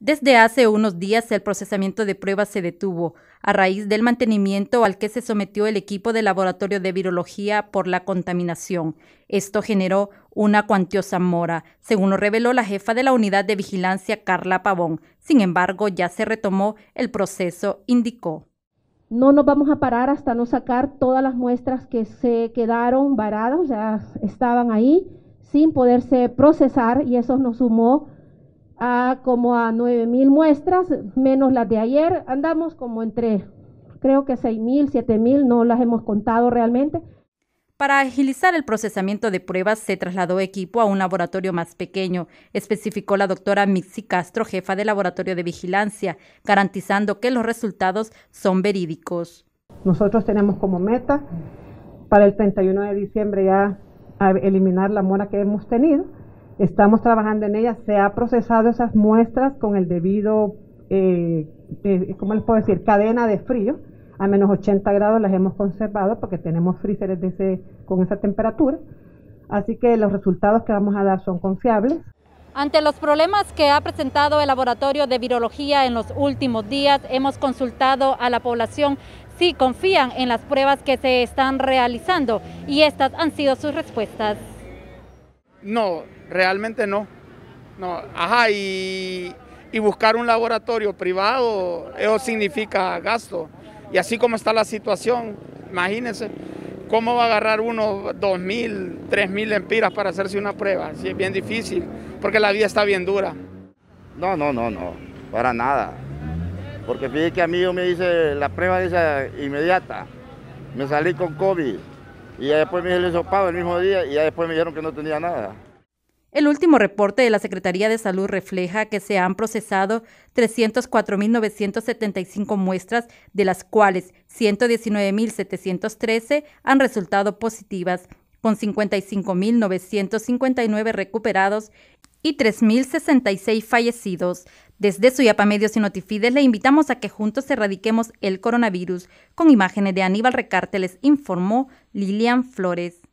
Desde hace unos días el procesamiento de pruebas se detuvo a raíz del mantenimiento al que se sometió el equipo del laboratorio de virología por la contaminación. Esto generó una cuantiosa mora, según lo reveló la jefa de la unidad de vigilancia Carla Pavón. Sin embargo, ya se retomó el proceso, indicó. No nos vamos a parar hasta no sacar todas las muestras que se quedaron varadas, ya estaban ahí, sin poderse procesar y eso nos sumó a como a 9.000 muestras, menos las de ayer, andamos como entre, creo que 6.000, 7.000, no las hemos contado realmente. Para agilizar el procesamiento de pruebas, se trasladó equipo a un laboratorio más pequeño, especificó la doctora Mixi Castro, jefa del laboratorio de vigilancia, garantizando que los resultados son verídicos. Nosotros tenemos como meta para el 31 de diciembre ya eliminar la mora que hemos tenido Estamos trabajando en ellas, se ha procesado esas muestras con el debido, eh, eh, ¿cómo les puedo decir?, cadena de frío. A menos 80 grados las hemos conservado porque tenemos freezers con esa temperatura. Así que los resultados que vamos a dar son confiables. Ante los problemas que ha presentado el laboratorio de virología en los últimos días, hemos consultado a la población si confían en las pruebas que se están realizando y estas han sido sus respuestas. No, realmente no. No, ajá, y, buscar un laboratorio privado, eso significa gasto. Y así como está la situación, imagínense, ¿cómo va a agarrar uno 2.000, 3.000 empiras para hacerse una prueba? Sí, es bien difícil, porque la vida está bien dura. No, no, no, no, para nada. Porque fíjate que a mí yo me dice la prueba esa inmediata, me salí con COVID y ya después me hice el el mismo día y ya después me dijeron que no tenía nada. El último reporte de la Secretaría de Salud refleja que se han procesado 304.975 muestras, de las cuales 119.713 han resultado positivas, con 55.959 recuperados y 3.066 fallecidos. Desde Suyapa Medios y Notifides le invitamos a que juntos erradiquemos el coronavirus. Con imágenes de Aníbal Recarte les informó Lilian Flores.